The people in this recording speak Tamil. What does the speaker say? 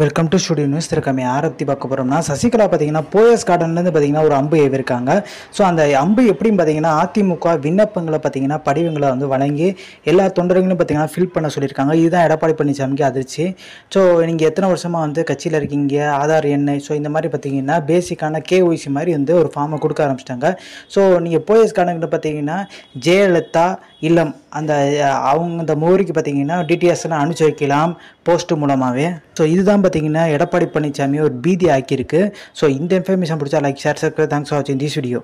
வெல்கம் டு ஸ்டுடியோ நியூஸ் திருக்கமே ஆரத்தி பார்க்க போகிறோம்னா சசிகலா பார்த்தீங்கன்னா போயஸ் கார்டன்லேருந்து பார்த்தீங்கன்னா ஒரு அம்பு ஏவிருக்காங்க ஸோ அந்த அம்பு எப்படின்னு பார்த்தீங்கன்னா அதிமுக விண்ணப்பங்களை பார்த்தீங்கன்னா படிவங்களை வந்து வழங்கி எல்லா தொண்டர்களும் பார்த்தீங்கன்னா ஃபில் பண்ண சொல்லியிருக்காங்க இதுதான் எடப்பாடி பழனிசாமிக்கு அதிர்ச்சி ஸோ நீங்கள் எத்தனை வருஷமாக வந்து கட்சியில் இருக்கீங்க ஆதார் எண்ணெய் ஸோ இந்த மாதிரி பார்த்தீங்கன்னா பேசிக்கான கேஒய்சி மாதிரி வந்து ஒரு ஃபார்மை கொடுக்க ஆரம்பிச்சிட்டாங்க ஸோ நீங்கள் போயஸ் கார்டனில் பார்த்தீங்கன்னா ஜெயலலிதா இல்லம் அந்த அவங்க இந்த மூவிக்கு பார்த்தீங்கன்னா டிடிஎஸ்லாம் அனுப்பிச்சி வைக்கலாம் போஸ்ட் மூலமாகவே ஸோ இதுதான் பார்த்தீங்கன்னா எடப்பாடி பழனிசாமி ஒரு பீதி ஆக்கியிருக்கு ஸோ இந்த இன்ஃபர்மேஷன் பிடிச்சா like share subscribe thanks for வாட்சிங் திஸ் வீடியோ